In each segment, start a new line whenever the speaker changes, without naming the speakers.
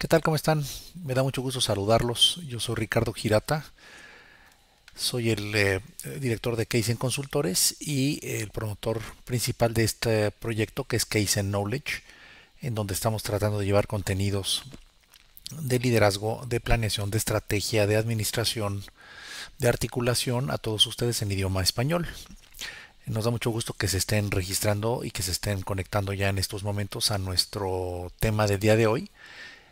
¿Qué tal? ¿Cómo están? Me da mucho gusto saludarlos. Yo soy Ricardo Girata. Soy el eh, director de Case Consultores y el promotor principal de este proyecto que es Case Knowledge, en donde estamos tratando de llevar contenidos de liderazgo, de planeación, de estrategia, de administración, de articulación a todos ustedes en idioma español. Nos da mucho gusto que se estén registrando y que se estén conectando ya en estos momentos a nuestro tema del día de hoy,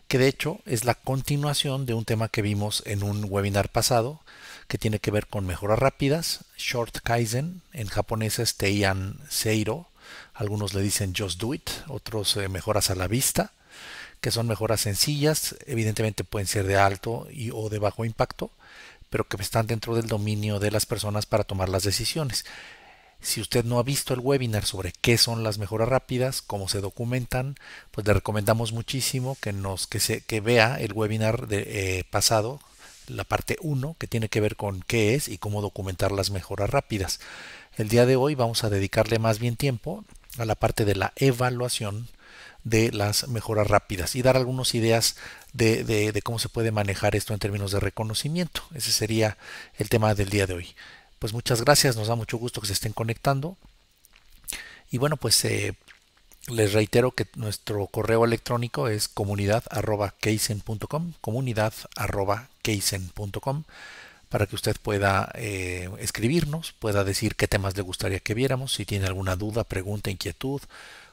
que de hecho es la continuación de un tema que vimos en un webinar pasado que tiene que ver con mejoras rápidas, short kaizen, en japonés es teian seiro, algunos le dicen just do it, otros eh, mejoras a la vista, que son mejoras sencillas, evidentemente pueden ser de alto y o de bajo impacto, pero que están dentro del dominio de las personas para tomar las decisiones. Si usted no ha visto el webinar sobre qué son las mejoras rápidas, cómo se documentan, pues le recomendamos muchísimo que, nos, que, vea el webinar de, eh, pasado, la parte 1, que tiene que ver con qué es y cómo documentar las mejoras rápidas. El día de hoy vamos a dedicarle más bien tiempo a la parte de la evaluación de las mejoras rápidas y dar algunas ideas de cómo se puede manejar esto en términos de reconocimiento. Ese sería el tema del día de hoy. Pues muchas gracias, nos da mucho gusto que se estén conectando. Y bueno, pues eh, les reitero que nuestro correo electrónico es comunidad.keisen.com, comunidad.keisen.com, para que usted pueda eh, escribirnos, pueda decir qué temas le gustaría que viéramos, si tiene alguna duda, pregunta, inquietud,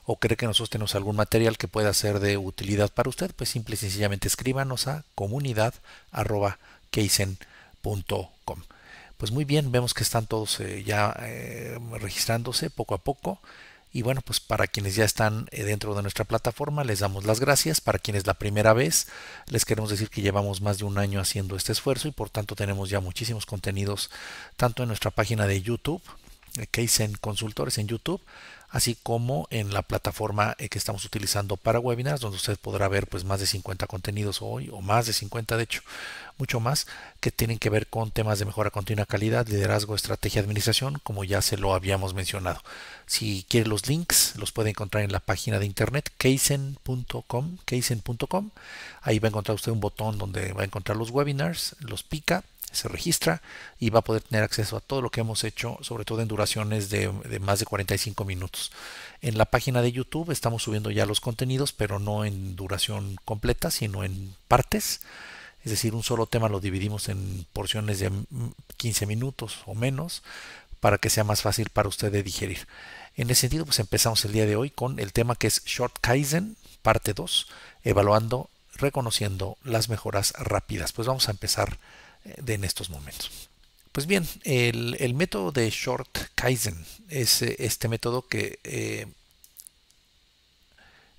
o cree que nosotros tenemos algún material que pueda ser de utilidad para usted, pues simple y sencillamente escríbanos a comunidad.keisen.com pues muy bien, vemos que están todos eh, ya eh, registrándose poco a poco. Y bueno, pues para quienes ya están eh, dentro de nuestra plataforma, les damos las gracias. Para quienes la primera vez, les queremos decir que llevamos más de un año haciendo este esfuerzo y por tanto tenemos ya muchísimos contenidos, tanto en nuestra página de YouTube, en Consultores en YouTube, así como en la plataforma eh, que estamos utilizando para webinars, donde usted podrá ver pues más de 50 contenidos hoy, o más de 50 de hecho, mucho más, que tienen que ver con temas de mejora continua, calidad, liderazgo, estrategia, administración, como ya se lo habíamos mencionado. Si quiere los links, los puede encontrar en la página de internet keisen.com, keisen.com. Ahí va a encontrar usted un botón donde va a encontrar los webinars, los pica, se registra y va a poder tener acceso a todo lo que hemos hecho, sobre todo en duraciones de, de más de 45 minutos. En la página de YouTube estamos subiendo ya los contenidos, pero no en duración completa, sino en partes. Es decir, un solo tema lo dividimos en porciones de 15 minutos o menos para que sea más fácil para usted digerir. En ese sentido, pues empezamos el día de hoy con el tema que es Short Kaizen, parte 2, evaluando, reconociendo las mejoras rápidas. Pues vamos a empezar de en estos momentos. Pues bien, el, método de Short Kaizen es eh, este método que, eh,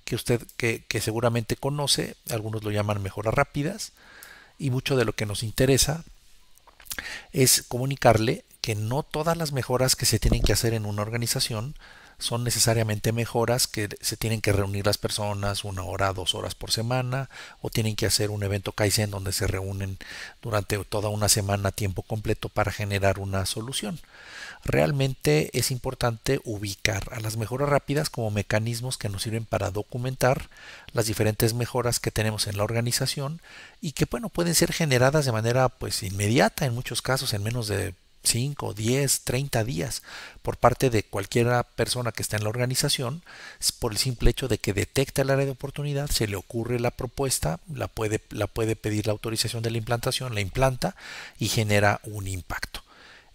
que usted que, seguramente conoce, algunos lo llaman mejoras rápidas, y mucho de lo que nos interesa es comunicarle que no todas las mejoras que se tienen que hacer en una organización son necesariamente mejoras que se tienen que reunir las personas una hora, dos horas por semana, o tienen que hacer un evento Kaizen donde se reúnen durante toda una semana a tiempo completo para generar una solución. Realmente es importante ubicar a las mejoras rápidas como mecanismos que nos sirven para documentar las diferentes mejoras que tenemos en la organización y que bueno, pueden ser generadas de manera pues inmediata en muchos casos en menos de 5, 10, 30 días por parte de cualquier persona que está en la organización, por el simple hecho de que detecta el área de oportunidad, se le ocurre la propuesta, la puede, la puede pedir la autorización de la implantación, la implanta y genera un impacto.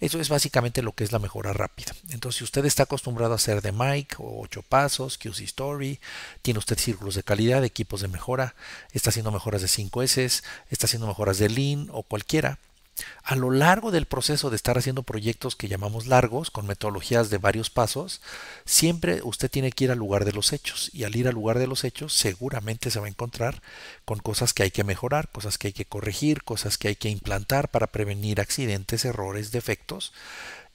Eso es básicamente lo que es la mejora rápida. Entonces, si usted está acostumbrado a hacer de Mike, o 8 pasos, QC Story, tiene usted círculos de calidad, equipos de mejora, está haciendo mejoras de 5S, está haciendo mejoras de Lean o cualquiera, a lo largo del proceso de estar haciendo proyectos que llamamos largos, con metodologías de varios pasos, siempre usted tiene que ir al lugar de los hechos. Y al ir al lugar de los hechos, seguramente se va a encontrar con cosas que hay que mejorar, cosas que hay que corregir, cosas que hay que implantar para prevenir accidentes, errores, defectos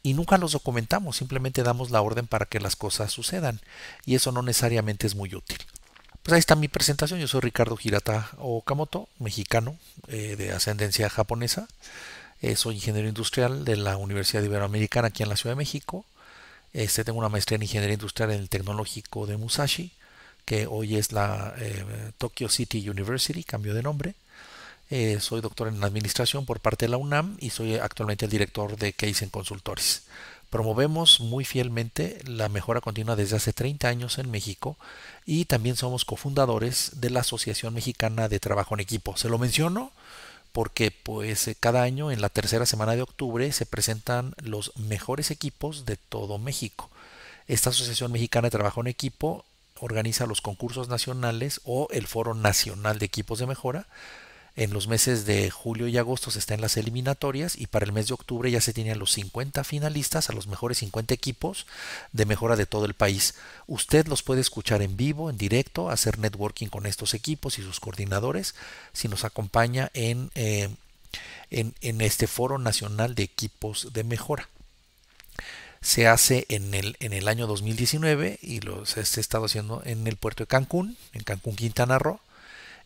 y nunca los documentamos, simplemente damos la orden para que las cosas sucedan y eso no necesariamente es muy útil. Pues ahí está mi presentación, yo soy Ricardo Hirata Okamoto, mexicano eh, de ascendencia japonesa. Eh, soy ingeniero industrial de la Universidad Iberoamericana aquí en la Ciudad de México. Este, tengo una maestría en ingeniería industrial en el Tecnológico de Musashi, que hoy es la eh, Tokyo City University, cambio de nombre. Eh, soy doctor en administración por parte de la UNAM y soy actualmente el director de Case Consultores. Promovemos muy fielmente la mejora continua desde hace 30 años en México y también somos cofundadores de la Asociación Mexicana de Trabajo en Equipo. Se lo menciono porque pues eh, cada año en la tercera semana de octubre se presentan los mejores equipos de todo México. Esta Asociación Mexicana de Trabajo en Equipo organiza los concursos nacionales o el Foro Nacional de Equipos de Mejora en los meses de julio y agosto se está en las eliminatorias y para el mes de octubre ya se tienen los 50 finalistas, a los mejores 50 equipos de mejora de todo el país. Usted los puede escuchar en vivo, en directo, hacer networking con estos equipos y sus coordinadores si nos acompaña en, eh, en, este foro nacional de equipos de mejora se hace en el, en el año 2019 y los se está estado haciendo en el puerto de Cancún, en Cancún, Quintana Roo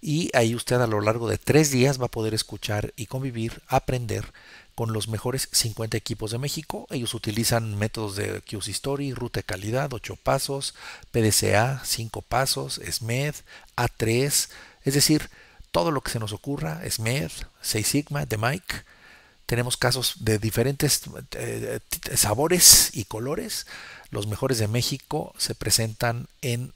y ahí usted a lo largo de tres días va a poder escuchar y convivir, aprender con los mejores 50 equipos de México. Ellos utilizan métodos de QS Story, ruta de calidad, 8 pasos, PDCA, 5 pasos, SMED, A3, es decir, todo lo que se nos ocurra, SMED, 6 Sigma, The Mike tenemos casos de diferentes eh, sabores y colores. Los mejores de México se presentan en,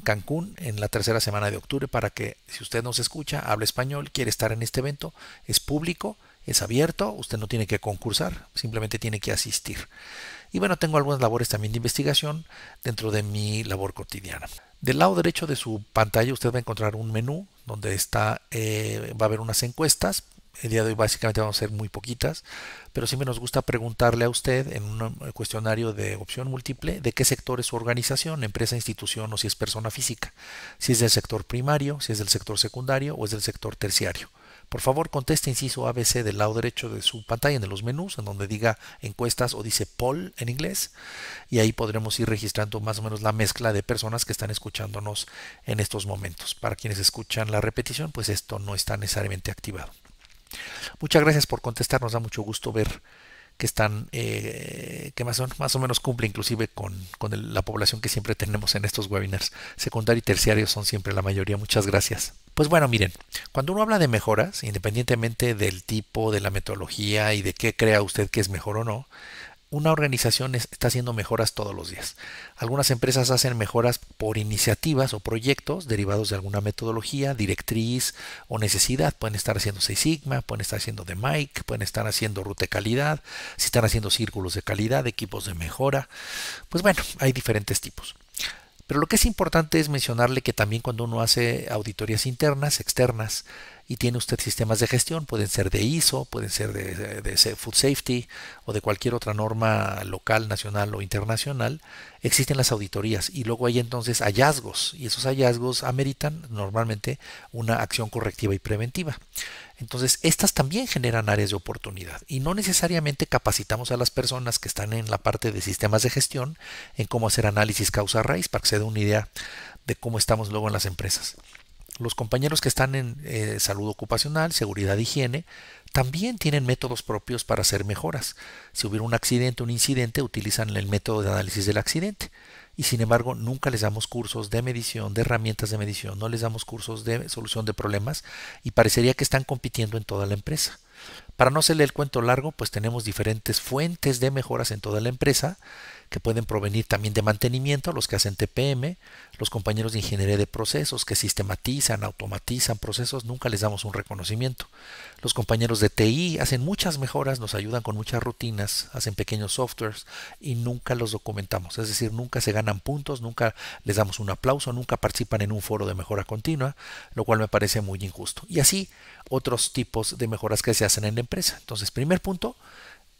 Cancún en la tercera semana de octubre para que si usted nos escucha, habla español, quiere estar en este evento, es público, es abierto, usted no tiene que concursar, simplemente tiene que asistir. Y bueno, tengo algunas labores también de investigación dentro de mi labor cotidiana. Del lado derecho de su pantalla usted va a encontrar un menú donde está, eh, va a haber unas encuestas el día de hoy básicamente vamos a ser muy poquitas, pero sí me nos gusta preguntarle a usted en un eh, cuestionario de opción múltiple de qué sector es su organización, empresa, institución o si es persona física, si es del sector primario, si es del sector secundario o es del sector terciario. Por favor, conteste inciso ABC del lado derecho de su pantalla en los menús, en donde diga encuestas o dice poll en inglés, y ahí podremos ir registrando más o menos la mezcla de personas que están escuchándonos en estos momentos. Para quienes escuchan la repetición, pues esto no está necesariamente activado. Muchas gracias por contestar, nos da mucho gusto ver que están, eh, que más o, más o menos cumple inclusive con, la población que siempre tenemos en estos webinars. Secundario y terciario son siempre la mayoría. Muchas gracias. Pues bueno, miren, cuando uno habla de mejoras, independientemente del tipo, de la metodología y de qué crea usted que es mejor o no, una organización está haciendo mejoras todos los días. Algunas empresas hacen mejoras por iniciativas o proyectos derivados de alguna metodología, directriz o necesidad. Pueden estar haciendo Six Sigma, pueden estar haciendo de Mike, pueden estar haciendo ruta de calidad, si están haciendo círculos de calidad, equipos de mejora. Pues bueno, hay diferentes tipos. Pero lo que es importante es mencionarle que también cuando uno hace auditorías internas, externas, y tiene usted sistemas de gestión, pueden ser de ISO, pueden ser de, Food Safety o de cualquier otra norma local, nacional o internacional, existen las auditorías y luego hay entonces hallazgos y esos hallazgos ameritan normalmente una acción correctiva y preventiva. Entonces, estas también generan áreas de oportunidad y no necesariamente capacitamos a las personas que están en la parte de sistemas de gestión en cómo hacer análisis causa-raíz para que se dé una idea de cómo estamos luego en las empresas. Los compañeros que están en eh, salud ocupacional, seguridad e higiene, también tienen métodos propios para hacer mejoras. Si hubiera un accidente, un incidente, utilizan el método de análisis del accidente. Y sin embargo, nunca les damos cursos de medición, de herramientas de medición, no les damos cursos de solución de problemas y parecería que están compitiendo en toda la empresa. Para no hacerle el cuento largo, pues tenemos diferentes fuentes de mejoras en toda la empresa que pueden provenir también de mantenimiento, los que hacen TPM, los compañeros de ingeniería de procesos que sistematizan, automatizan procesos, nunca les damos un reconocimiento. Los compañeros de TI hacen muchas mejoras, nos ayudan con muchas rutinas, hacen pequeños softwares y nunca los documentamos, es decir, nunca se ganan puntos, nunca les damos un aplauso, nunca participan en un foro de mejora continua, lo cual me parece muy injusto. Y así otros tipos de mejoras que se hacen en la empresa. Entonces, primer punto,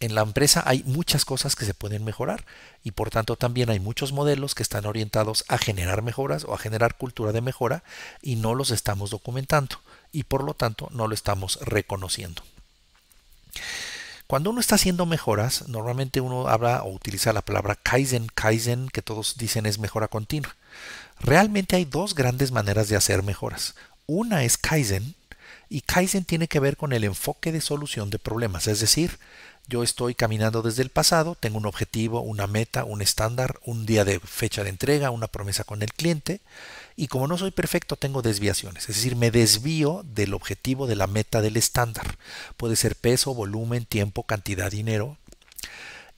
en la empresa hay muchas cosas que se pueden mejorar y por tanto también hay muchos modelos que están orientados a generar mejoras o a generar cultura de mejora y no los estamos documentando y por lo tanto no lo estamos reconociendo. Cuando uno está haciendo mejoras, normalmente uno habla o utiliza la palabra Kaizen, Kaizen, que todos dicen es mejora continua. Realmente hay dos grandes maneras de hacer mejoras. Una es Kaizen, y Kaizen tiene que ver con el enfoque de solución de problemas, es decir, yo estoy caminando desde el pasado, tengo un objetivo, una meta, un estándar, un día de fecha de entrega, una promesa con el cliente y como no soy perfecto tengo desviaciones, es decir, me desvío del objetivo, de la meta, del estándar. Puede ser peso, volumen, tiempo, cantidad, dinero.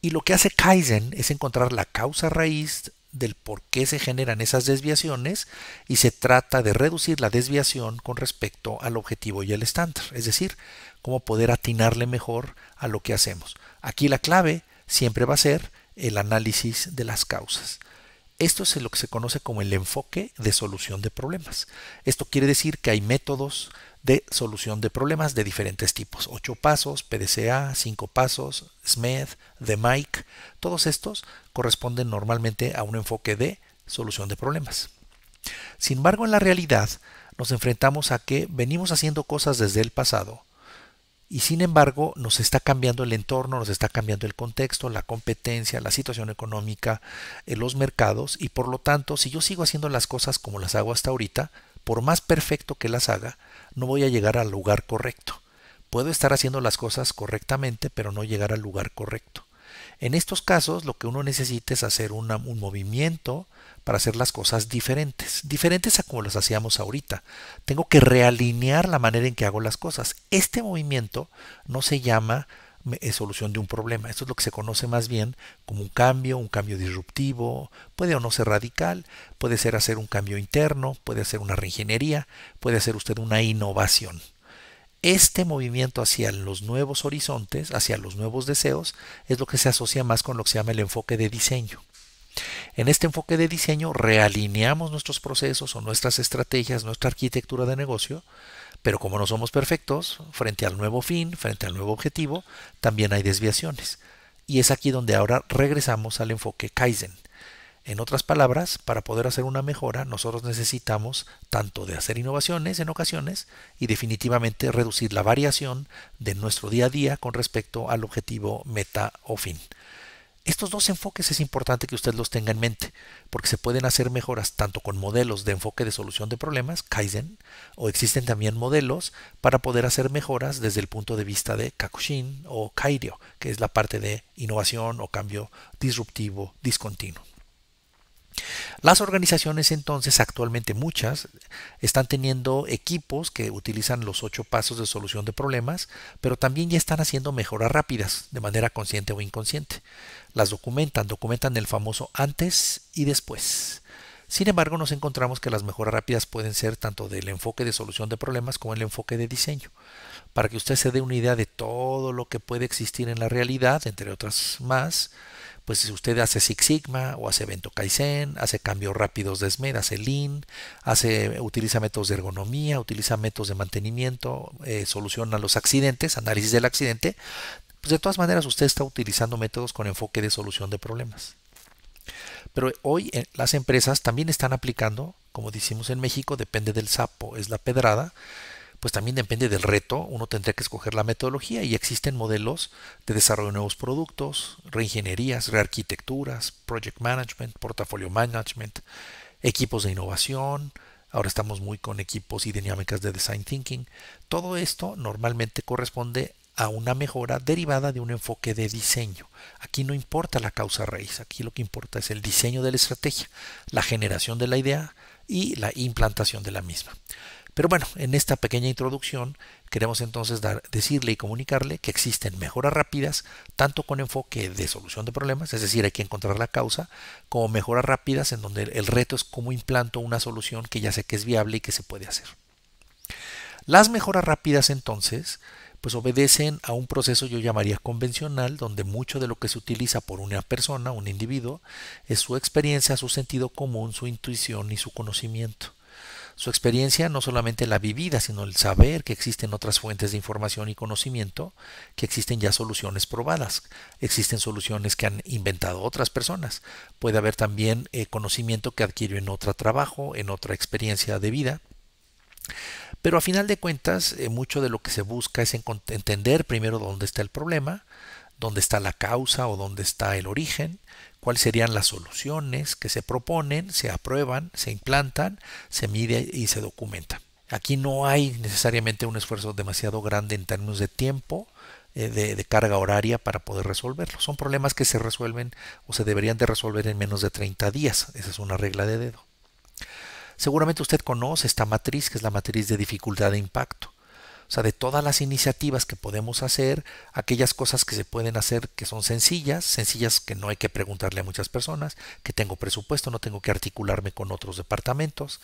Y lo que hace Kaizen es encontrar la causa raíz del por qué se generan esas desviaciones y se trata de reducir la desviación con respecto al objetivo y al estándar. Es decir, cómo poder atinarle mejor a lo que hacemos. Aquí la clave siempre va a ser el análisis de las causas. Esto es lo que se conoce como el enfoque de solución de problemas. Esto quiere decir que hay métodos de solución de problemas de diferentes tipos. 8 pasos, PDCA, 5 pasos, SMED, The Mike. Todos estos corresponden normalmente a un enfoque de solución de problemas. Sin embargo, en la realidad nos enfrentamos a que venimos haciendo cosas desde el pasado y sin embargo nos está cambiando el entorno, nos está cambiando el contexto, la competencia, la situación económica, eh, los mercados y por lo tanto si yo sigo haciendo las cosas como las hago hasta ahorita, por más perfecto que las haga, no voy a llegar al lugar correcto. Puedo estar haciendo las cosas correctamente pero no llegar al lugar correcto. En estos casos lo que uno necesita es hacer un movimiento, para hacer las cosas diferentes, diferentes a como las hacíamos ahorita. Tengo que realinear la manera en que hago las cosas. Este movimiento no se llama eh, solución de un problema. Esto es lo que se conoce más bien como un cambio, un cambio disruptivo, puede o no ser radical, puede ser hacer un cambio interno, puede ser una reingeniería, puede ser usted una innovación. Este movimiento hacia los nuevos horizontes, hacia los nuevos deseos, es lo que se asocia más con lo que se llama el enfoque de diseño. En este enfoque de diseño realineamos nuestros procesos o nuestras estrategias, nuestra arquitectura de negocio, pero como no somos perfectos, frente al nuevo fin, frente al nuevo objetivo, también hay desviaciones. Y es aquí donde ahora regresamos al enfoque Kaizen. En otras palabras, para poder hacer una mejora, nosotros necesitamos tanto de hacer innovaciones en ocasiones y definitivamente reducir la variación de nuestro día a día con respecto al objetivo, meta o fin. Estos dos enfoques es importante que usted los tenga en mente, porque se pueden hacer mejoras tanto con modelos de enfoque de solución de problemas, Kaizen, o existen también modelos para poder hacer mejoras desde el punto de vista de Kakushin o Kairio, que es la parte de innovación o cambio disruptivo discontinuo. Las organizaciones entonces, actualmente muchas, están teniendo equipos que utilizan los ocho pasos de solución de problemas, pero también ya están haciendo mejoras rápidas de manera consciente o inconsciente las documentan, documentan el famoso antes y después. Sin embargo, nos encontramos que las mejoras rápidas pueden ser tanto del enfoque de solución de problemas como el enfoque de diseño. Para que usted se dé una idea de todo lo que puede existir en la realidad, entre otras más, pues si usted hace Six Sigma o hace evento Kaizen, hace cambios rápidos de SMED, hace Lean, hace, utiliza métodos de ergonomía, utiliza métodos de mantenimiento, eh, soluciona los accidentes, análisis del accidente, pues, de todas maneras usted está utilizando métodos con enfoque de solución de problemas. Pero hoy eh, las empresas también están aplicando, como decimos en México, depende del sapo, es la pedrada, pues también depende del reto, uno tendría que escoger la metodología y existen modelos de desarrollo de nuevos productos, reingenierías, rearquitecturas, project management, portafolio management, equipos de innovación, ahora estamos muy con equipos y dinámicas de design thinking. Todo esto normalmente corresponde a una mejora derivada de un enfoque de diseño. Aquí no importa la causa raíz, aquí lo que importa es el diseño de la estrategia, la generación de la idea y la implantación de la misma. Pero bueno, en esta pequeña introducción queremos entonces dar, decirle y comunicarle que existen mejoras rápidas, tanto con enfoque de solución de problemas, es decir, hay que encontrar la causa, como mejoras rápidas en donde el reto es cómo implanto una solución que ya sé que es viable y que se puede hacer. Las mejoras rápidas entonces pues obedecen a un proceso yo llamaría convencional, donde mucho de lo que se utiliza por una persona, un individuo, es su experiencia, su sentido común, su intuición y su conocimiento. Su experiencia no solamente la vivida, sino el saber que existen otras fuentes de información y conocimiento, que existen ya soluciones probadas, existen soluciones que han inventado otras personas. Puede haber también eh, conocimiento que adquiere en otro trabajo, en otra experiencia de vida pero a final de cuentas, eh, mucho de lo que se busca es entender primero dónde está el problema, dónde está la causa o dónde está el origen, cuáles serían las soluciones que se proponen, se aprueban, se implantan, se mide y se documenta. Aquí no hay necesariamente un esfuerzo demasiado grande en términos de tiempo, eh, de, de, carga horaria para poder resolverlo. Son problemas que se resuelven o se deberían de resolver en menos de 30 días. Esa es una regla de dedo. Seguramente usted conoce esta matriz, que es la matriz de dificultad de impacto. O sea, de todas las iniciativas que podemos hacer, aquellas cosas que se pueden hacer que son sencillas, sencillas que no hay que preguntarle a muchas personas, que tengo presupuesto, no tengo que articularme con otros departamentos.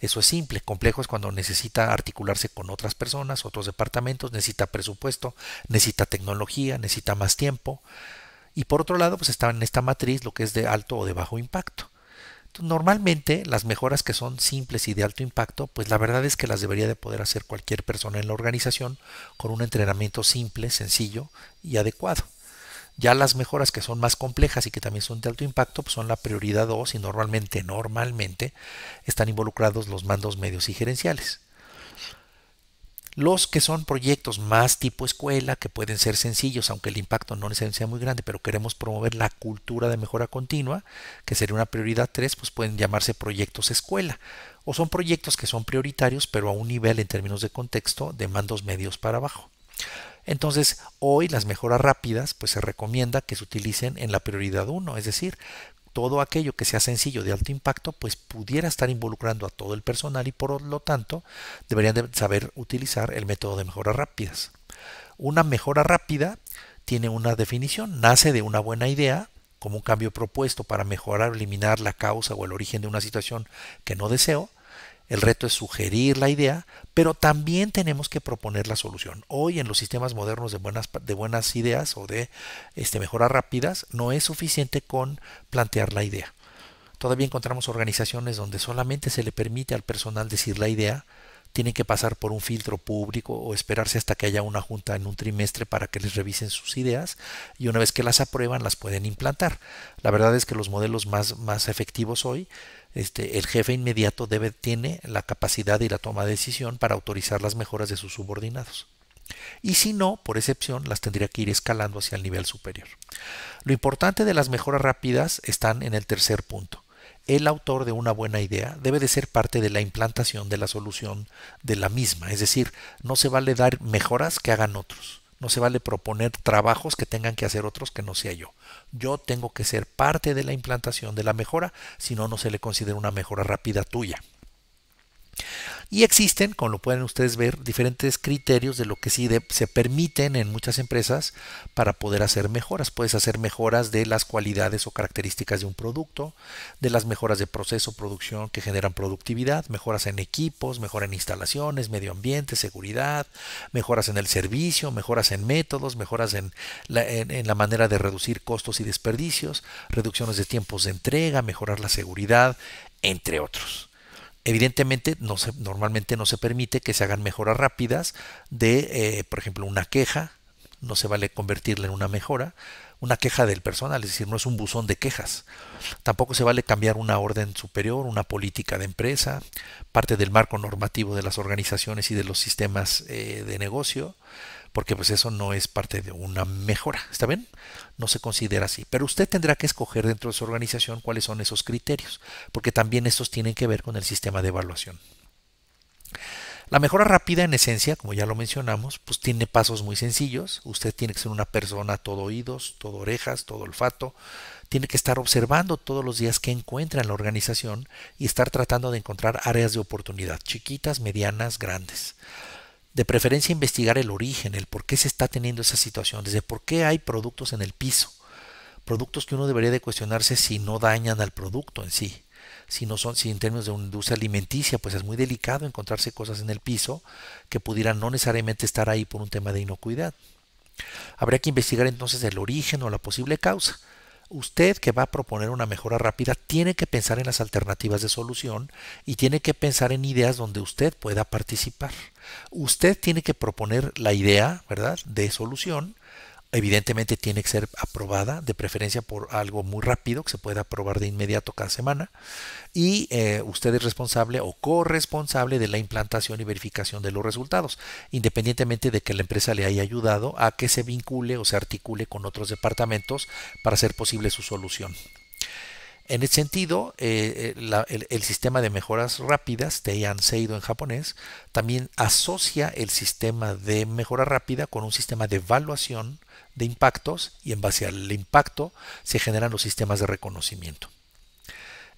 Eso es simple. Complejo es cuando necesita articularse con otras personas, otros departamentos, necesita presupuesto, necesita tecnología, necesita más tiempo. Y por otro lado, pues está en esta matriz lo que es de alto o de bajo impacto. Normalmente las mejoras que son simples y de alto impacto, pues la verdad es que las debería de poder hacer cualquier persona en la organización con un entrenamiento simple, sencillo y adecuado. Ya las mejoras que son más complejas y que también son de alto impacto pues son la prioridad 2 y normalmente, normalmente están involucrados los mandos medios y gerenciales. Los que son proyectos más tipo escuela, que pueden ser sencillos, aunque el impacto no necesariamente sea muy grande, pero queremos promover la cultura de mejora continua, que sería una prioridad 3, pues pueden llamarse proyectos escuela. O son proyectos que son prioritarios, pero a un nivel en términos de contexto de mandos medios para abajo. Entonces, hoy las mejoras rápidas, pues se recomienda que se utilicen en la prioridad 1, es decir, todo aquello que sea sencillo de alto impacto, pues pudiera estar involucrando a todo el personal y por lo tanto deberían de saber utilizar el método de mejoras rápidas. Una mejora rápida tiene una definición, nace de una buena idea como un cambio propuesto para mejorar o eliminar la causa o el origen de una situación que no deseo, el reto es sugerir la idea, pero también tenemos que proponer la solución. Hoy en los sistemas modernos de buenas, de buenas ideas o de este, mejoras rápidas, no es suficiente con plantear la idea. Todavía encontramos organizaciones donde solamente se le permite al personal decir la idea, tienen que pasar por un filtro público o esperarse hasta que haya una junta en un trimestre para que les revisen sus ideas y una vez que las aprueban las pueden implantar. La verdad es que los modelos más, más efectivos hoy este, el jefe inmediato debe, tiene la capacidad y la toma de decisión para autorizar las mejoras de sus subordinados. Y si no, por excepción, las tendría que ir escalando hacia el nivel superior. Lo importante de las mejoras rápidas están en el tercer punto. El autor de una buena idea debe de ser parte de la implantación de la solución de la misma, es decir, no se vale dar mejoras que hagan otros. No se vale proponer trabajos que tengan que hacer otros que no sea yo. Yo tengo que ser parte de la implantación de la mejora, si no, no se le considera una mejora rápida tuya. Y existen, como lo pueden ustedes ver, diferentes criterios de lo que sí se permiten en muchas empresas para poder hacer mejoras. Puedes hacer mejoras de las cualidades o características de un producto, de las mejoras de proceso, producción que generan productividad, mejoras en equipos, mejoras en instalaciones, medio ambiente, seguridad, mejoras en el servicio, mejoras en métodos, mejoras en la manera de reducir costos y desperdicios, reducciones de tiempos de entrega, mejorar la seguridad, entre otros. Evidentemente, normalmente no se permite que se hagan mejoras rápidas de, eh, por ejemplo, una queja, no se vale convertirla en una mejora, una queja del personal, es decir, no es un buzón de quejas. Tampoco se vale cambiar una orden superior, una política de empresa, parte del marco normativo de las organizaciones y de los sistemas eh, de negocio porque pues eso no es parte de una mejora, ¿está bien? No se considera así, pero usted tendrá que escoger dentro de su organización cuáles son esos criterios, porque también estos tienen que ver con el sistema de evaluación. La mejora rápida en esencia, como ya lo mencionamos, pues tiene pasos muy sencillos. Usted tiene que ser una persona todo oídos, todo orejas, todo olfato. Tiene que estar observando todos los días que encuentra en la organización y estar tratando de encontrar áreas de oportunidad, chiquitas, medianas, grandes de preferencia investigar el origen, el por qué se está teniendo esa situación, desde por qué hay productos en el piso, productos que uno debería de cuestionarse si no dañan al producto en sí, si no son, si en términos de una industria alimenticia, pues es muy delicado encontrarse cosas en el piso que pudieran no necesariamente estar ahí por un tema de inocuidad. Habría que investigar entonces el origen o la posible causa usted que va a proponer una mejora rápida tiene que pensar en las alternativas de solución y tiene que pensar en ideas donde usted pueda participar. Usted tiene que proponer la idea, ¿verdad?, de solución evidentemente tiene que ser aprobada, de preferencia por algo muy rápido, que se pueda aprobar de inmediato cada semana. Y eh, usted es responsable o corresponsable de la implantación y verificación de los resultados, independientemente de que la empresa le haya ayudado a que se vincule o se articule con otros departamentos para hacer posible su solución. En ese sentido, eh, eh, el, sistema de mejoras rápidas, Teian Seido en japonés, también asocia el sistema de mejora rápida con un sistema de evaluación de impactos y en base al impacto se generan los sistemas de reconocimiento.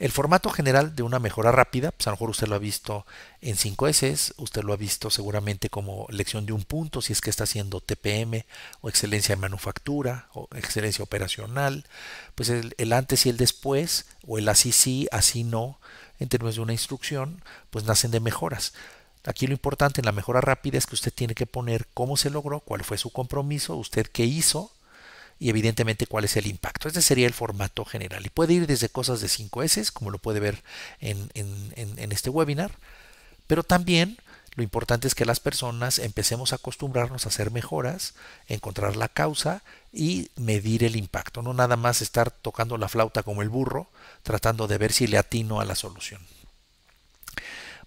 El formato general de una mejora rápida, pues a lo mejor usted lo ha visto en 5S, usted lo ha visto seguramente como lección de un punto, si es que está haciendo TPM o excelencia de manufactura o excelencia operacional, pues el antes y el después, o el así sí, así no, en términos de una instrucción, pues nacen de mejoras. Aquí lo importante en la mejora rápida es que usted tiene que poner cómo se logró, cuál fue su compromiso, usted qué hizo y evidentemente cuál es el impacto. Ese sería el formato general y puede ir desde cosas de 5S, como lo puede ver en, en este webinar, pero también lo importante es que las personas empecemos a acostumbrarnos a hacer mejoras, encontrar la causa y medir el impacto, no nada más estar tocando la flauta como el burro, tratando de ver si le atino a la solución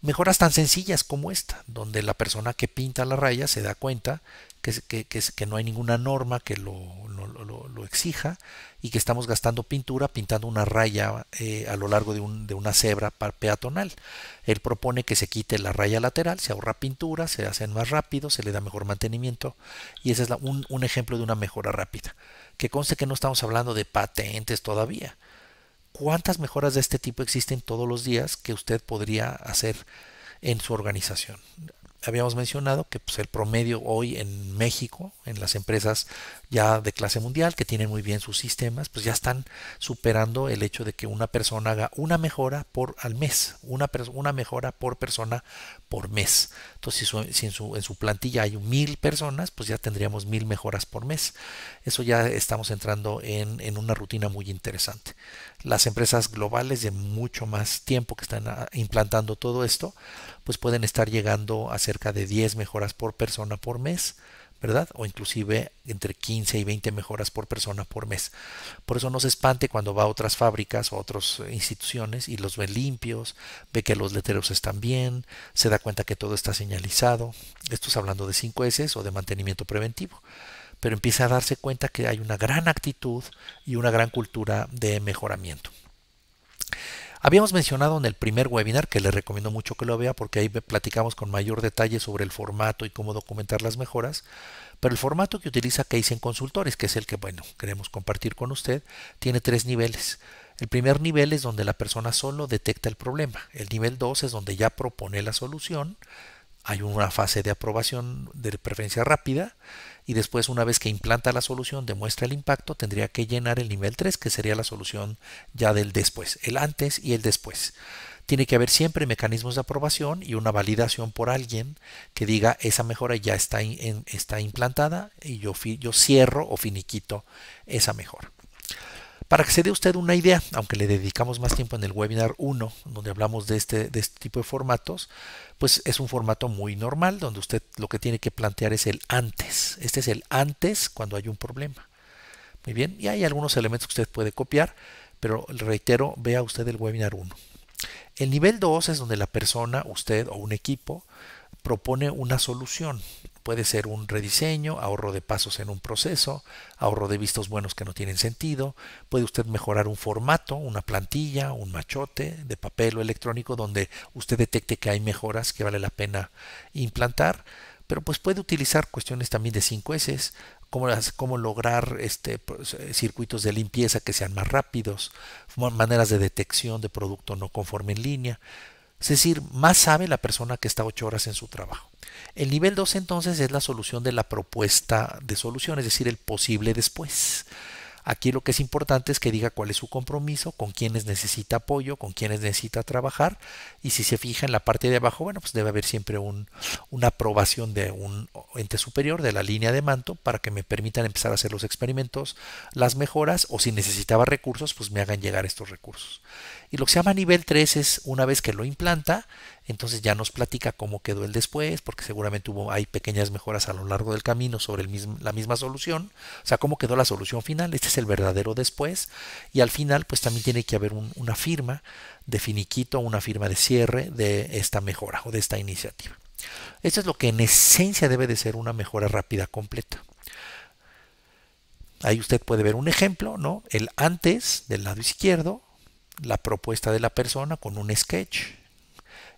mejoras tan sencillas como esta, donde la persona que pinta la raya se da cuenta que, no hay ninguna norma que lo, exija y que estamos gastando pintura pintando una raya eh, a lo largo de, una cebra peatonal. Él propone que se quite la raya lateral, se ahorra pintura, se hacen más rápido, se le da mejor mantenimiento y ese es un, un ejemplo de una mejora rápida. Que conste que no estamos hablando de patentes todavía ¿Cuántas mejoras de este tipo existen todos los días que usted podría hacer en su organización? Habíamos mencionado que pues, el promedio hoy en México, en las empresas ya de clase mundial, que tienen muy bien sus sistemas, pues ya están superando el hecho de que una persona haga una mejora por al mes, una, una mejora por persona por mes. Entonces, si, en, su, plantilla hay mil personas, pues ya tendríamos mil mejoras por mes. Eso ya estamos entrando en, en, una rutina muy interesante. Las empresas globales de mucho más tiempo que están ah, implantando todo esto, pues pueden estar llegando a cerca de 10 mejoras por persona por mes. ¿verdad? O inclusive entre 15 y 20 mejoras por persona por mes. Por eso no se espante cuando va a otras fábricas o otras instituciones y los ve limpios, ve que los letreros están bien, se da cuenta que todo está señalizado. Esto es hablando de 5 S o de mantenimiento preventivo. Pero empieza a darse cuenta que hay una gran actitud y una gran cultura de mejoramiento. Habíamos mencionado en el primer webinar, que le recomiendo mucho que lo vea porque ahí platicamos con mayor detalle sobre el formato y cómo documentar las mejoras, pero el formato que utiliza Case en Consultores, que es el que, bueno, queremos compartir con usted, tiene tres niveles. El primer nivel es donde la persona solo detecta el problema. El nivel 2 es donde ya propone la solución. Hay una fase de aprobación de preferencia rápida y después una vez que implanta la solución, demuestra el impacto, tendría que llenar el nivel 3, que sería la solución ya del después, el antes y el después. Tiene que haber siempre mecanismos de aprobación y una validación por alguien que diga esa mejora ya está, está implantada y yo, yo cierro o finiquito esa mejora. Para que se dé usted una idea, aunque le dedicamos más tiempo en el webinar 1, donde hablamos este, de este, tipo de formatos, pues es un formato muy normal, donde usted lo que tiene que plantear es el antes. Este es el antes cuando hay un problema. Muy bien, y hay algunos elementos que usted puede copiar, pero reitero, vea usted el webinar 1. El nivel 2 es donde la persona, usted o un equipo propone una solución. Puede ser un rediseño, ahorro de pasos en un proceso, ahorro de vistos buenos que no tienen sentido. Puede usted mejorar un formato, una plantilla, un machote de papel o electrónico donde usted detecte que hay mejoras que vale la pena implantar. Pero pues puede utilizar cuestiones también de 5S, Cómo, lograr este, pues, eh, circuitos de limpieza que sean más rápidos, maneras de detección de producto no conforme en línea. Es decir, más sabe la persona que está ocho horas en su trabajo. El nivel 2 entonces es la solución de la propuesta de solución, es decir, el posible después. Aquí lo que es importante es que diga cuál es su compromiso, con quiénes necesita apoyo, con quiénes necesita trabajar y si se fija en la parte de abajo, bueno, pues debe haber siempre una aprobación de un ente superior de la línea de manto para que me permitan empezar a hacer los experimentos, las mejoras o si necesitaba recursos, pues me hagan llegar estos recursos. Y lo que se llama nivel 3 es una vez que lo implanta, entonces ya nos platica cómo quedó el después, porque seguramente hubo, hay pequeñas mejoras a lo largo del camino sobre la misma solución, o sea, cómo quedó la solución final, este es el verdadero después, y al final pues también tiene que haber una firma de finiquito, una firma de cierre de esta mejora o de esta iniciativa. Esto es lo que en esencia debe de ser una mejora rápida completa. Ahí usted puede ver un ejemplo, ¿no? El antes del lado izquierdo, la propuesta de la persona con un sketch.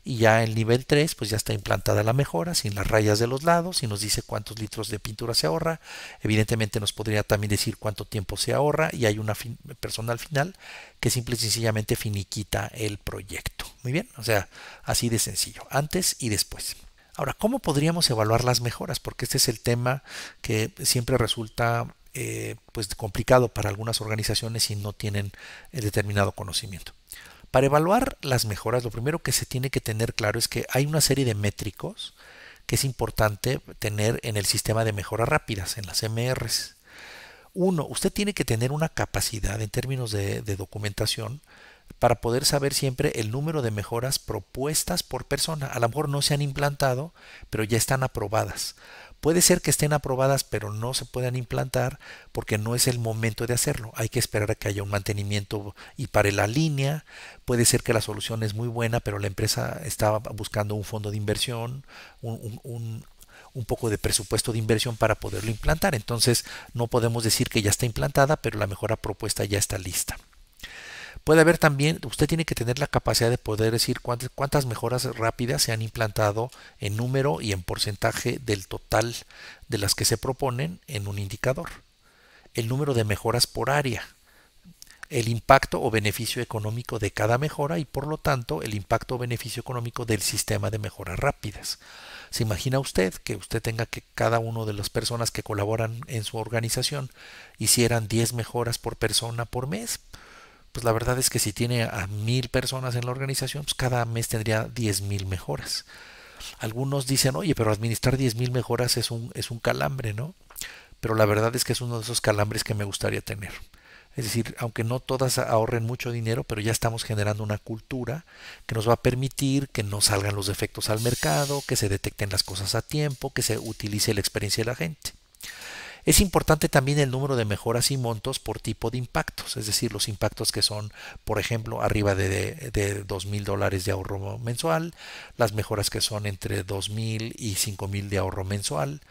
Y ya el nivel 3, pues ya está implantada la mejora, sin las rayas de los lados, y nos dice cuántos litros de pintura se ahorra. Evidentemente nos podría también decir cuánto tiempo se ahorra, y hay una persona al final que simple y sencillamente finiquita el proyecto. Muy bien, o sea, así de sencillo, antes y después. Ahora, ¿cómo podríamos evaluar las mejoras? Porque este es el tema que siempre resulta eh, pues complicado para algunas organizaciones si no tienen el eh, determinado conocimiento. Para evaluar las mejoras, lo primero que se tiene que tener claro es que hay una serie de métricos que es importante tener en el sistema de mejoras rápidas, en las MRs. Uno, usted tiene que tener una capacidad en términos de, de, documentación para poder saber siempre el número de mejoras propuestas por persona. A lo mejor no se han implantado, pero ya están aprobadas. Puede ser que estén aprobadas pero no se puedan implantar porque no es el momento de hacerlo. Hay que esperar a que haya un mantenimiento y pare la línea. Puede ser que la solución es muy buena pero la empresa estaba buscando un fondo de inversión, un, un poco de presupuesto de inversión para poderlo implantar. Entonces no podemos decir que ya está implantada, pero la mejora propuesta ya está lista. Puede haber también, usted tiene que tener la capacidad de poder decir cuántas, cuántas mejoras rápidas se han implantado en número y en porcentaje del total de las que se proponen en un indicador. El número de mejoras por área el impacto o beneficio económico de cada mejora y por lo tanto el impacto o beneficio económico del sistema de mejoras rápidas. ¿Se imagina usted que usted tenga que cada una de las personas que colaboran en su organización hicieran 10 mejoras por persona por mes? pues la verdad es que si tiene a mil personas en la organización, pues cada mes tendría diez mil mejoras. Algunos dicen, oye, pero administrar diez mil mejoras es un, es un calambre, ¿no? Pero la verdad es que es uno de esos calambres que me gustaría tener. Es decir, aunque no todas ahorren mucho dinero, pero ya estamos generando una cultura que nos va a permitir que no salgan los defectos al mercado, que se detecten las cosas a tiempo, que se utilice la experiencia de la gente. Es importante también el número de mejoras y montos por tipo de impactos, es decir, los impactos que son, por ejemplo, arriba de, 2,000 mil dólares de ahorro mensual, las mejoras que son entre 2.000 y 5.000 de ahorro mensual,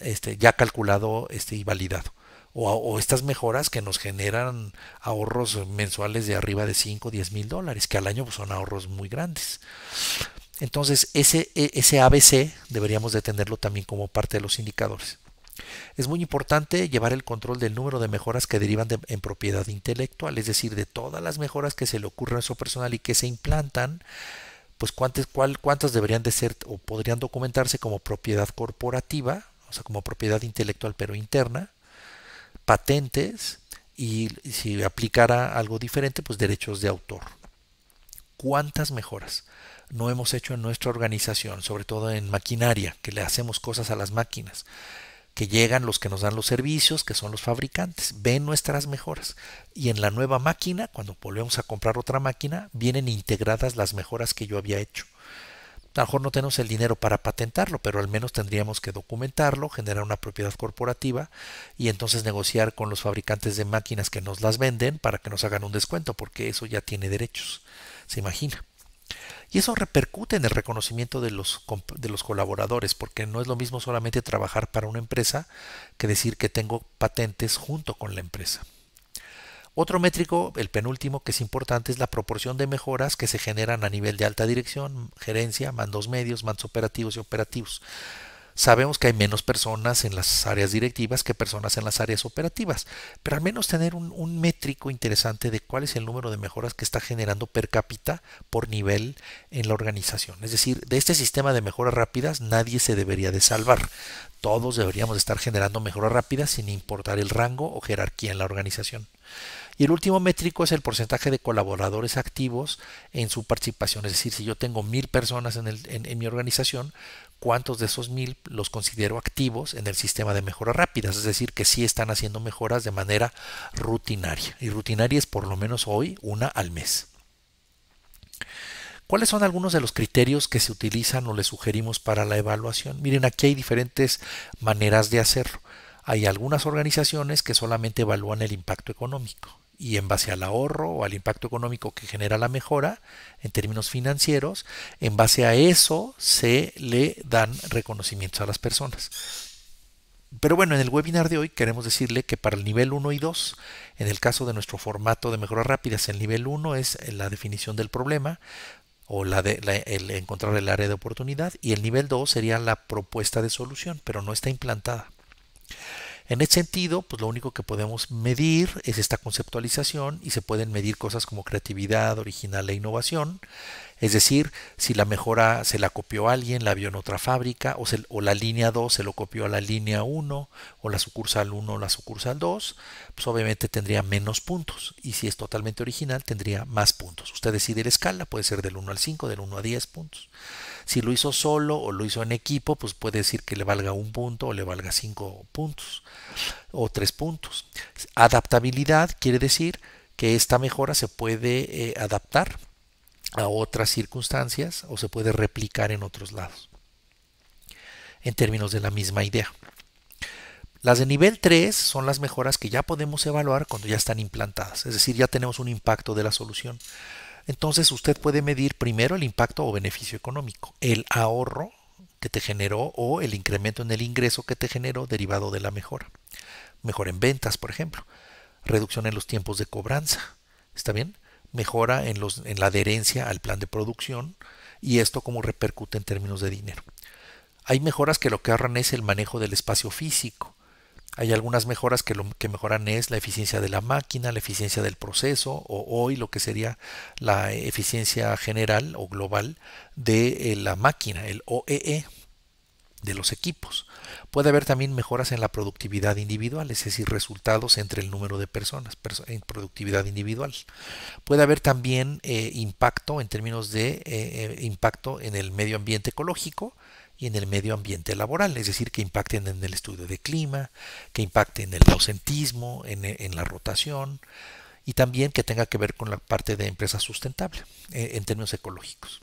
este, ya calculado este, y validado. O, estas mejoras que nos generan ahorros mensuales de arriba de 5 o 10,000 mil dólares, que al año pues, son ahorros muy grandes. Entonces, ese, e, ese ABC deberíamos de tenerlo también como parte de los indicadores. Es muy importante llevar el control del número de mejoras que derivan en propiedad intelectual, es decir, de todas las mejoras que se le ocurren a su personal y que se implantan, pues cuántas, cuántas deberían de ser o podrían documentarse como propiedad corporativa, o sea, como propiedad intelectual pero interna, patentes y si aplicara algo diferente, pues derechos de autor. ¿Cuántas mejoras? no hemos hecho en nuestra organización, sobre todo en maquinaria, que le hacemos cosas a las máquinas que llegan los que nos dan los servicios, que son los fabricantes, ven nuestras mejoras. Y en la nueva máquina, cuando volvemos a comprar otra máquina, vienen integradas las mejoras que yo había hecho. A lo mejor no tenemos el dinero para patentarlo, pero al menos tendríamos que documentarlo, generar una propiedad corporativa y entonces negociar con los fabricantes de máquinas que nos las venden para que nos hagan un descuento, porque eso ya tiene derechos. ¿Se imagina? Y eso repercute en el reconocimiento de los, de los colaboradores, porque no es lo mismo solamente trabajar para una empresa que decir que tengo patentes junto con la empresa. Otro métrico, el penúltimo, que es importante, es la proporción de mejoras que se generan a nivel de alta dirección, gerencia, mandos medios, mandos operativos y operativos. Sabemos que hay menos personas en las áreas directivas que personas en las áreas operativas, pero al menos tener un, métrico interesante de cuál es el número de mejoras que está generando per cápita por nivel en la organización. Es decir, de este sistema de mejoras rápidas nadie se debería de salvar. Todos deberíamos estar generando mejoras rápidas sin importar el rango o jerarquía en la organización. Y el último métrico es el porcentaje de colaboradores activos en su participación. Es decir, si yo tengo mil personas en, en mi organización, cuántos de esos mil los considero activos en el sistema de mejoras rápidas, es decir, que sí están haciendo mejoras de manera rutinaria. Y rutinaria es por lo menos hoy una al mes. ¿Cuáles son algunos de los criterios que se utilizan o les sugerimos para la evaluación? Miren, aquí hay diferentes maneras de hacerlo. Hay algunas organizaciones que solamente evalúan el impacto económico y en base al ahorro o al impacto económico que genera la mejora en términos financieros, en base a eso se le dan reconocimientos a las personas. Pero bueno, en el webinar de hoy queremos decirle que para el nivel 1 y 2, en el caso de nuestro formato de mejoras rápidas, el nivel 1 es la definición del problema o la de, el encontrar el área de oportunidad y el nivel 2 sería la propuesta de solución, pero no está implantada. En ese sentido, pues lo único que podemos medir es esta conceptualización y se pueden medir cosas como creatividad, original e innovación. Es decir, si la mejora se la copió alguien, la vio en otra fábrica, o, o la línea 2 se lo copió a la línea 1, o la sucursal 1 o la sucursal 2, pues obviamente tendría menos puntos. Y si es totalmente original, tendría más puntos. Usted decide la escala, puede ser del 1 al 5, del 1 a 10 puntos. Si lo hizo solo o lo hizo en equipo, pues puede decir que le valga un punto o le valga cinco puntos o tres puntos. Adaptabilidad quiere decir que esta mejora se puede eh, adaptar a otras circunstancias o se puede replicar en otros lados en términos de la misma idea. Las de nivel 3 son las mejoras que ya podemos evaluar cuando ya están implantadas, es decir, ya tenemos un impacto de la solución entonces usted puede medir primero el impacto o beneficio económico, el ahorro que te generó o el incremento en el ingreso que te generó derivado de la mejora. Mejora en ventas, por ejemplo. Reducción en los tiempos de cobranza. ¿Está bien? Mejora en, en la adherencia al plan de producción y esto como repercute en términos de dinero. Hay mejoras que lo que ahorran es el manejo del espacio físico hay algunas mejoras que lo que mejoran es la eficiencia de la máquina, la eficiencia del proceso o hoy lo que sería la eficiencia general o global de eh, la máquina, el OEE e, de los equipos. Puede haber también mejoras en la productividad individual, es decir, resultados entre el número de personas en productividad individual. Puede haber también eh, impacto en términos de eh, impacto en el medio ambiente ecológico y en el medio ambiente laboral, es decir, que impacten en el estudio de clima, que impacten en el docentismo, en, la rotación y también que tenga que ver con la parte de empresa sustentable eh, en términos ecológicos.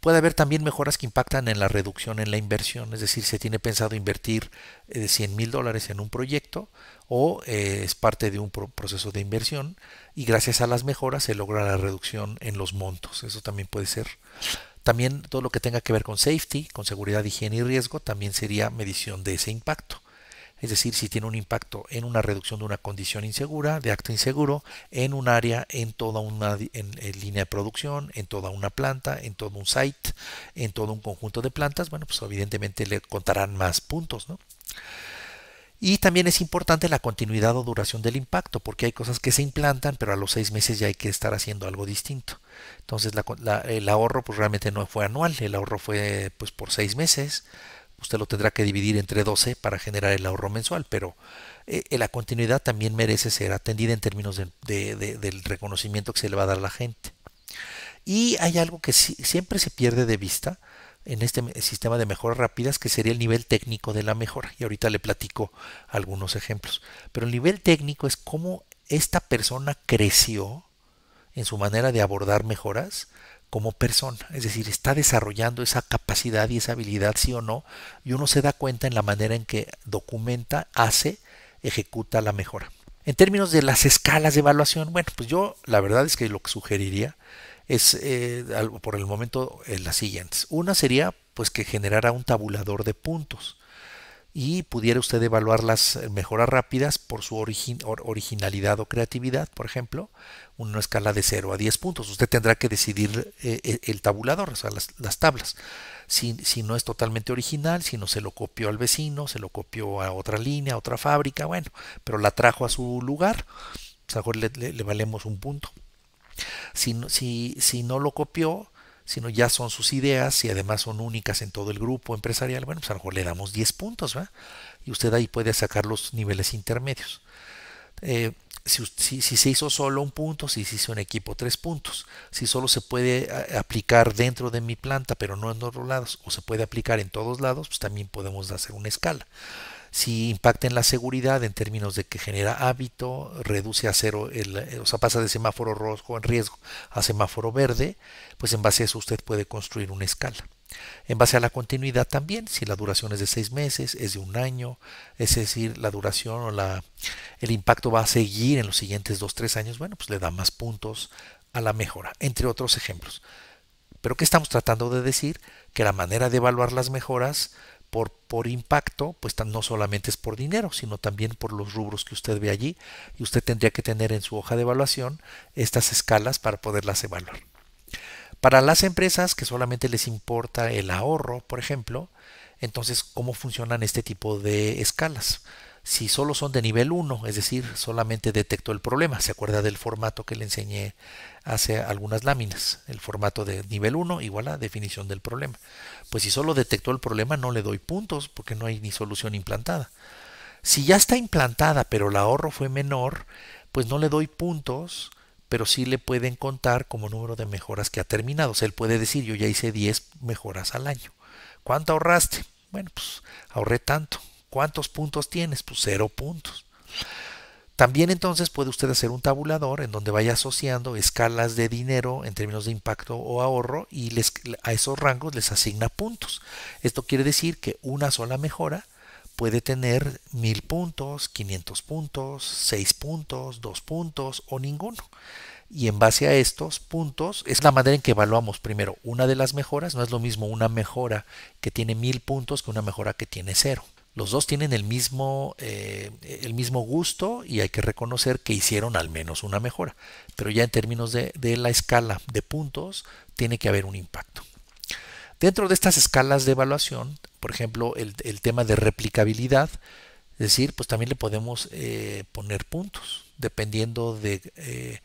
Puede haber también mejoras que impactan en la reducción en la inversión, es decir, se tiene pensado invertir eh, 100 mil dólares en un proyecto o eh, es parte de un proceso de inversión y gracias a las mejoras se logra la reducción en los montos. Eso también puede ser también todo lo que tenga que ver con safety, con seguridad, higiene y riesgo, también sería medición de ese impacto. Es decir, si tiene un impacto en una reducción de una condición insegura, de acto inseguro, en un área, en toda una línea de producción, en toda una planta, en todo un site, en todo un conjunto de plantas, bueno, pues evidentemente le contarán más puntos, ¿no? Y también es importante la continuidad o duración del impacto, porque hay cosas que se implantan, pero a los seis meses ya hay que estar haciendo algo distinto. Entonces el ahorro pues realmente no fue anual, el ahorro fue pues por seis meses. Usted lo tendrá que dividir entre 12 para generar el ahorro mensual, pero eh, eh, la continuidad también merece ser atendida en términos del reconocimiento que se le va a dar a la gente. Y hay algo que siempre se pierde de vista, en este sistema de mejoras rápidas que sería el nivel técnico de la mejora. Y ahorita le platico algunos ejemplos. Pero el nivel técnico es cómo esta persona creció en su manera de abordar mejoras como persona. Es decir, está desarrollando esa capacidad y esa habilidad, sí o no, y uno se da cuenta en la manera en que documenta, hace, ejecuta la mejora. En términos de las escalas de evaluación, bueno, pues yo la verdad es que lo que sugeriría es eh, por el momento en las siguientes. Una sería pues que generara un tabulador de puntos y pudiera usted evaluar las eh, mejoras rápidas por su originalidad o creatividad, por ejemplo, una escala de 0 a 10 puntos. Usted tendrá que decidir eh, e, el tabulador, o sea, las, tablas. Si, si, no es totalmente original, si no se lo copió al vecino, se lo copió a otra línea, a otra fábrica, bueno, pero la trajo a su lugar, pues, mejor le valemos un punto. Si, si, si no lo copió, sino ya son sus ideas y además son únicas en todo el grupo empresarial, bueno, pues a lo mejor le damos 10 puntos, ¿va? Y usted ahí puede sacar los niveles intermedios. Eh, si, se hizo solo un punto, si se hizo un equipo tres puntos, si solo se puede eh, aplicar dentro de mi planta, pero no en otros lados, o se puede aplicar en todos lados, pues también podemos hacer una escala. Si impacta en la seguridad en términos de que genera hábito, reduce a cero, el, eh, o sea, pasa de semáforo rojo en riesgo a semáforo verde, pues en base a eso usted puede construir una escala. En base a la continuidad también, si la duración es de seis meses, es de un año, es decir, la duración o la, el impacto va a seguir en los siguientes dos, tres años, bueno, pues le da más puntos a la mejora, entre otros ejemplos. Pero ¿qué estamos tratando de decir? Que la manera de evaluar las mejoras por, impacto, pues no solamente es por dinero, sino también por los rubros que usted ve allí y usted tendría que tener en su hoja de evaluación estas escalas para poderlas evaluar. Para las empresas que solamente les importa el ahorro, por ejemplo, entonces, ¿cómo funcionan este tipo de escalas? Si solo son de nivel 1, es decir, solamente detecto el problema, se acuerda del formato que le enseñé hace algunas láminas, el formato de nivel 1 igual a definición del problema pues si solo detectó el problema no le doy puntos porque no hay ni solución implantada. Si ya está implantada pero el ahorro fue menor, pues no le doy puntos, pero sí le pueden contar como número de mejoras que ha terminado. O sea, él puede decir, yo ya hice 10 mejoras al año. ¿Cuánto ahorraste? Bueno, pues ahorré tanto. ¿Cuántos puntos tienes? Pues cero puntos. También entonces puede usted hacer un tabulador en donde vaya asociando escalas de dinero en términos de impacto o ahorro y a esos rangos les asigna puntos. Esto quiere decir que una sola mejora puede tener mil puntos, 500 puntos, 6 puntos, 2 puntos o ninguno. Y en base a estos puntos es la manera en que evaluamos primero una de las mejoras. No es lo mismo una mejora que tiene mil puntos que una mejora que tiene cero. Los dos tienen el mismo, eh, el mismo gusto y hay que reconocer que hicieron al menos una mejora. Pero ya en términos de, la escala de puntos, tiene que haber un impacto. Dentro de estas escalas de evaluación, por ejemplo, el, tema de replicabilidad, es decir, pues también le podemos eh, poner puntos, dependiendo de eh,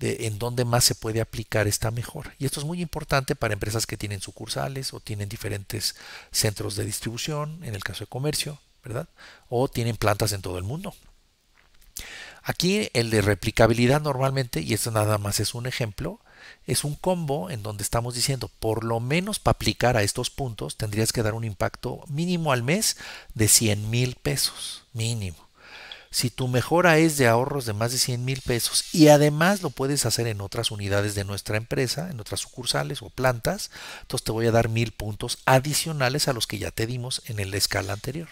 en dónde más se puede aplicar esta mejora. Y esto es muy importante para empresas que tienen sucursales o tienen diferentes centros de distribución, en el caso de comercio, ¿verdad? O tienen plantas en todo el mundo. Aquí el de replicabilidad normalmente, y esto nada más es un ejemplo, es un combo en donde estamos diciendo, por lo menos para aplicar a estos puntos, tendrías que dar un impacto mínimo al mes de 100 mil pesos, mínimo. Si tu mejora es de ahorros de más de 100 mil pesos y además lo puedes hacer en otras unidades de nuestra empresa, en otras sucursales o plantas, entonces te voy a dar mil puntos adicionales a los que ya te dimos en la escala anterior.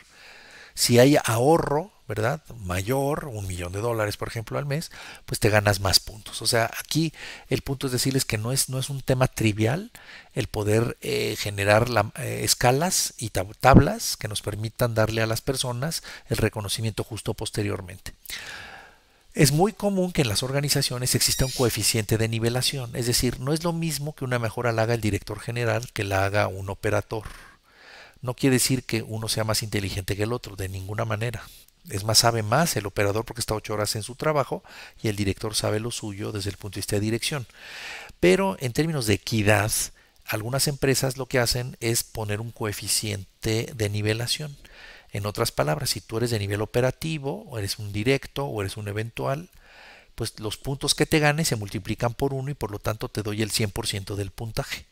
Si hay ahorro ¿verdad? Mayor, un millón de dólares, por ejemplo, al mes, pues te ganas más puntos. O sea, aquí el punto es decirles que no es, no es un tema trivial el poder eh, generar eh, escalas y tablas que nos permitan darle a las personas el reconocimiento justo posteriormente. Es muy común que en las organizaciones exista un coeficiente de nivelación, es decir, no es lo mismo que una mejora la haga el director general que la haga un operador. No quiere decir que uno sea más inteligente que el otro, de ninguna manera. Es más, sabe más el operador porque está ocho horas en su trabajo y el director sabe lo suyo desde el punto de vista de dirección. Pero en términos de equidad, algunas empresas lo que hacen es poner un coeficiente de nivelación. En otras palabras, si tú eres de nivel operativo, o eres un directo, o eres un eventual, pues los puntos que te ganes se multiplican por uno y por lo tanto te doy el 100% del puntaje.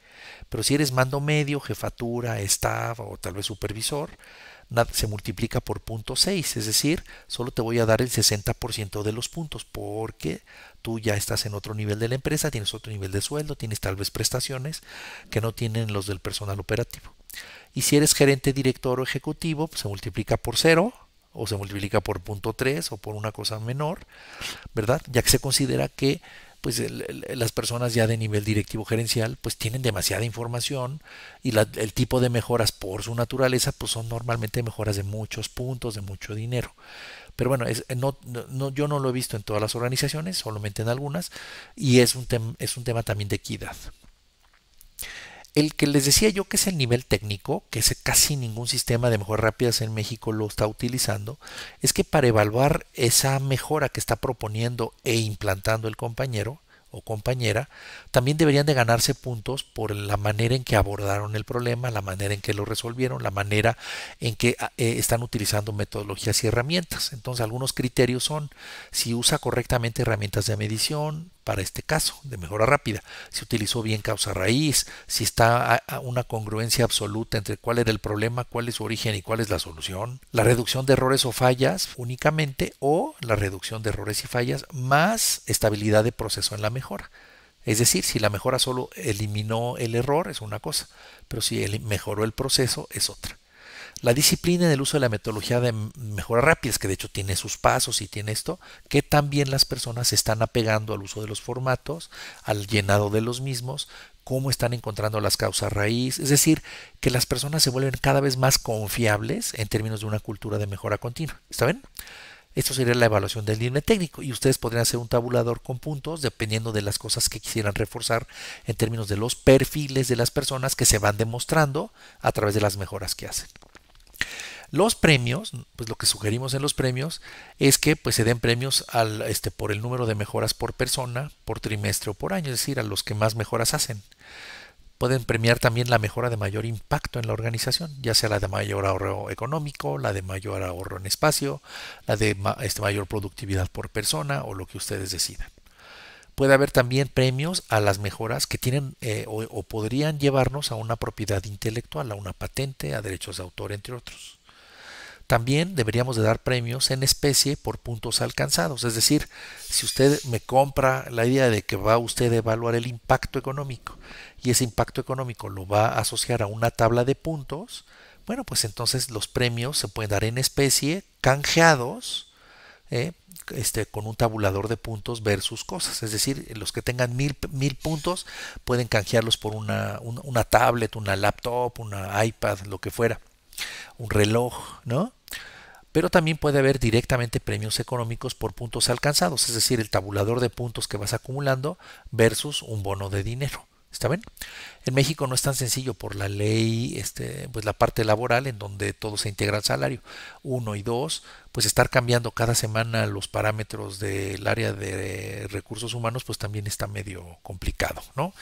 Pero si eres mando medio, jefatura, staff o tal vez supervisor, se multiplica por .6, es decir, solo te voy a dar el 60% de los puntos porque tú ya estás en otro nivel de la empresa, tienes otro nivel de sueldo, tienes tal vez prestaciones que no tienen los del personal operativo. Y si eres gerente, director o ejecutivo, pues, se multiplica por 0 o se multiplica por .3 o por una cosa menor, ¿verdad? Ya que se considera que pues las personas ya de nivel directivo gerencial pues tienen demasiada información y el tipo de mejoras por su naturaleza pues son normalmente mejoras de muchos puntos, de mucho dinero. Pero bueno, no, yo no lo he visto en todas las organizaciones, solamente en algunas, y es un, es un tema también de equidad. El que les decía yo que es el nivel técnico, que es casi ningún sistema de mejoras rápidas en México lo está utilizando, es que para evaluar esa mejora que está proponiendo e implantando el compañero o compañera, también deberían de ganarse puntos por la manera en que abordaron el problema, la manera en que lo resolvieron, la manera en que ah, eh, están utilizando metodologías y herramientas. Entonces, algunos criterios son si usa correctamente herramientas de medición, para este caso de mejora rápida. Si utilizó bien causa raíz, si está a una congruencia absoluta entre cuál era el problema, cuál es su origen y cuál es la solución. La reducción de errores o fallas únicamente o la reducción de errores y fallas más estabilidad de proceso en la mejora. Es decir, si la mejora solo eliminó el error es una cosa, pero si mejoró el proceso es otra la disciplina en el uso de la metodología de mejora rápida, que de hecho tiene sus pasos y tiene esto, que también las personas se están apegando al uso de los formatos, al llenado de los mismos, cómo están encontrando las causas raíz, es decir, que las personas se vuelven cada vez más confiables en términos de una cultura de mejora continua. ¿Está bien? Esto sería la evaluación del nivel técnico y ustedes podrían hacer un tabulador con puntos dependiendo de las cosas que quisieran reforzar en términos de los perfiles de las personas que se van demostrando a través de las mejoras que hacen. Los premios, pues lo que sugerimos en los premios es que pues, se den premios al, este, por el número de mejoras por persona, por trimestre o por año, es decir, a los que más mejoras hacen. Pueden premiar también la mejora de mayor impacto en la organización, ya sea la de mayor ahorro económico, la de mayor ahorro en espacio, la de este, mayor productividad por persona o lo que ustedes decidan puede haber también premios a las mejoras que tienen eh, o, podrían llevarnos a una propiedad intelectual, a una patente, a derechos de autor, entre otros. También deberíamos de dar premios en especie por puntos alcanzados, es decir, si usted me compra la idea de que va usted a evaluar el impacto económico y ese impacto económico lo va a asociar a una tabla de puntos, bueno, pues entonces los premios se pueden dar en especie, canjeados, eh, este, con un tabulador de puntos versus cosas. Es decir, los que tengan mil, puntos pueden canjearlos por una, tablet, una laptop, una iPad, lo que fuera, un reloj, ¿no? pero también puede haber directamente premios económicos por puntos alcanzados, es decir, el tabulador de puntos que vas acumulando versus un bono de dinero. ¿Está bien? En México no es tan sencillo por la ley, este, pues la parte laboral en donde todo se integra al salario. Uno y dos pues estar cambiando cada semana los parámetros del área de recursos humanos, pues también está medio complicado, ¿no?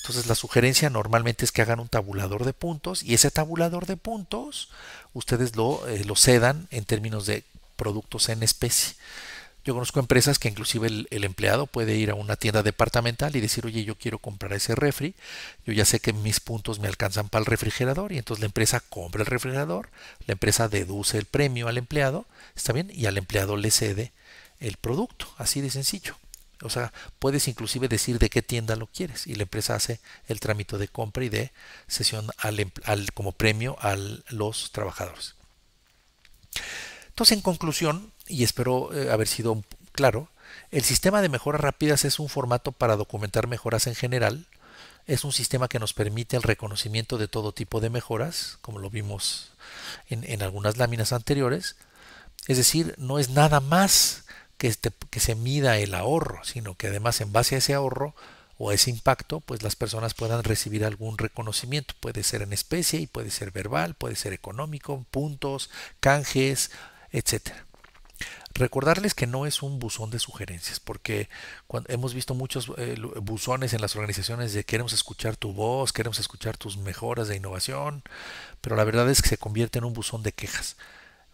Entonces la sugerencia normalmente es que hagan un tabulador de puntos y ese tabulador de puntos ustedes lo, eh, lo cedan en términos de productos en especie. Yo conozco empresas que inclusive el, empleado puede ir a una tienda departamental y decir, oye, yo quiero comprar ese refri, yo ya sé que mis puntos me alcanzan para el refrigerador y entonces la empresa compra el refrigerador, la empresa deduce el premio al empleado, ¿está bien? Y al empleado le cede el producto, así de sencillo. O sea, puedes inclusive decir de qué tienda lo quieres y la empresa hace el trámite de compra y de sesión em-, como premio a los trabajadores. Entonces, en conclusión, y espero eh, haber sido claro, el sistema de mejoras rápidas es un formato para documentar mejoras en general. Es un sistema que nos permite el reconocimiento de todo tipo de mejoras, como lo vimos en, algunas láminas anteriores. Es decir, no es nada más que, este, que se mida el ahorro, sino que además en base a ese ahorro o a ese impacto, pues las personas puedan recibir algún reconocimiento. Puede ser en especie y puede ser verbal, puede ser económico, puntos, canjes, etcétera. Recordarles que no es un buzón de sugerencias, porque hemos visto muchos eh, buzones en las organizaciones de queremos escuchar tu voz, queremos escuchar tus mejoras de innovación, pero la verdad es que se convierte en un buzón de quejas.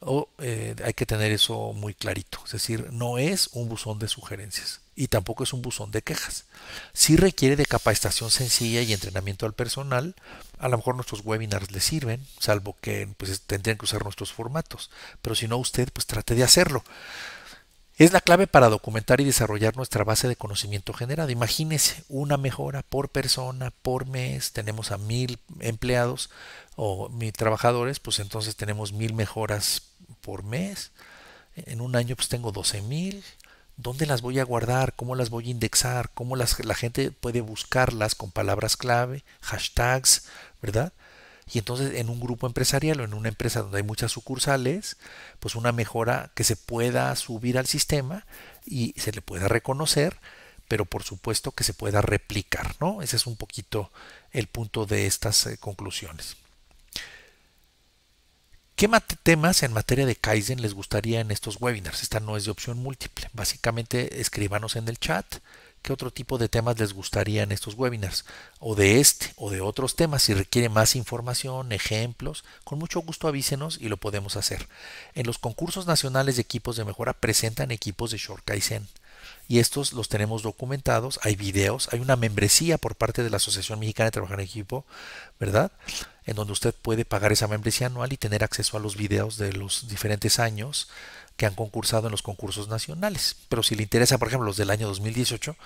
O, eh, hay que tener eso muy clarito, es decir, no es un buzón de sugerencias y tampoco es un buzón de quejas. Si requiere de capacitación sencilla y entrenamiento al personal. A lo mejor nuestros webinars le sirven, salvo que pues, tendrían que usar nuestros formatos. Pero si no, usted pues trate de hacerlo. Es la clave para documentar y desarrollar nuestra base de conocimiento generado. Imagínese una mejora por persona, por mes. Tenemos a mil empleados o mil trabajadores, pues entonces tenemos mil mejoras por mes. En un año pues tengo 12 mil ¿Dónde las voy a guardar? ¿Cómo las voy a indexar? ¿Cómo la gente puede buscarlas con palabras clave, hashtags, ¿verdad? Y entonces en un grupo empresarial o en una empresa donde hay muchas sucursales, pues una mejora que se pueda subir al sistema y se le pueda reconocer, pero por supuesto que se pueda replicar, ¿no? Ese es un poquito el punto de estas eh, conclusiones. ¿Qué temas en materia de Kaizen les gustaría en estos webinars? Esta no es de opción múltiple. Básicamente, escríbanos en el chat qué otro tipo de temas les gustaría en estos webinars, o de este, o de otros temas. Si requiere más información, ejemplos, con mucho gusto avísenos y lo podemos hacer. En los concursos nacionales de equipos de mejora presentan equipos de Short Kaizen. Y estos los tenemos documentados, hay videos, hay una membresía por parte de la Asociación Mexicana de Trabajar en Equipo, ¿verdad? en donde usted puede pagar esa membresía anual y tener acceso a los videos de los diferentes años que han concursado en los concursos nacionales. Pero si le interesa, por ejemplo, los del año 2018,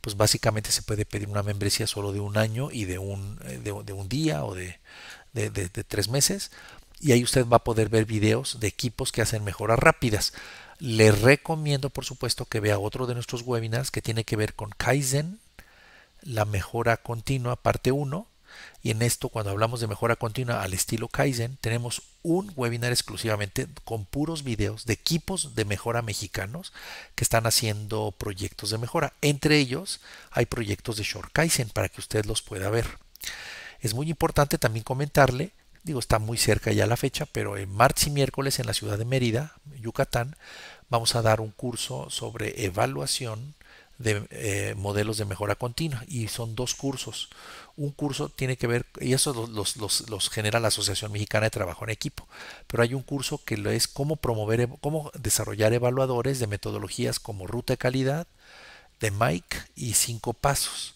pues básicamente se puede pedir una membresía solo de un año y de un, eh, de, un día o de, de tres meses. Y ahí usted va a poder ver videos de equipos que hacen mejoras rápidas. Le recomiendo, por supuesto, que vea otro de nuestros webinars que tiene que ver con Kaizen, la mejora continua, parte 1 y en esto, cuando hablamos de mejora continua al estilo Kaizen, tenemos un webinar exclusivamente con puros videos de equipos de mejora mexicanos que están haciendo proyectos de mejora. Entre ellos hay proyectos de Short Kaizen para que usted los pueda ver. Es muy importante también comentarle digo, está muy cerca ya la fecha, pero en marzo y miércoles en la ciudad de Mérida, Yucatán, vamos a dar un curso sobre evaluación de eh, modelos de mejora continua y son dos cursos un curso tiene que ver, y eso los, los, genera la Asociación Mexicana de Trabajo en Equipo, pero hay un curso que es cómo promover, cómo desarrollar evaluadores de metodologías como ruta de calidad, de Mike y cinco pasos.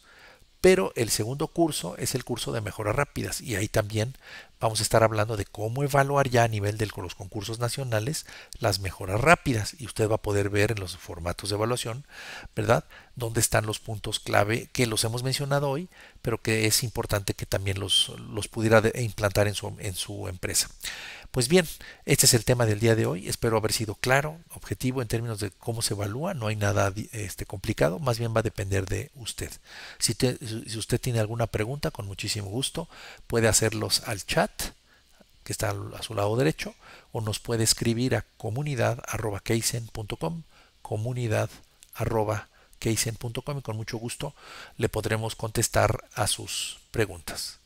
Pero el segundo curso es el curso de mejoras rápidas y ahí también vamos a estar hablando de cómo evaluar ya a nivel de los concursos nacionales las mejoras rápidas y usted va a poder ver en los formatos de evaluación, ¿verdad? Dónde están los puntos clave que los hemos mencionado hoy, pero que es importante que también los, los pudiera implantar en su, en su empresa. Pues bien, este es el tema del día de hoy. Espero haber sido claro, objetivo en términos de cómo se evalúa. No hay nada este, complicado, más bien va a depender de usted. Si, si usted tiene alguna pregunta, con muchísimo gusto, puede hacerlos al chat que está a su lado derecho, o nos puede escribir a comunidad.keisen.com, comunidad.keisen.com y con mucho gusto le podremos contestar a sus preguntas.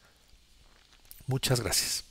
Muchas gracias.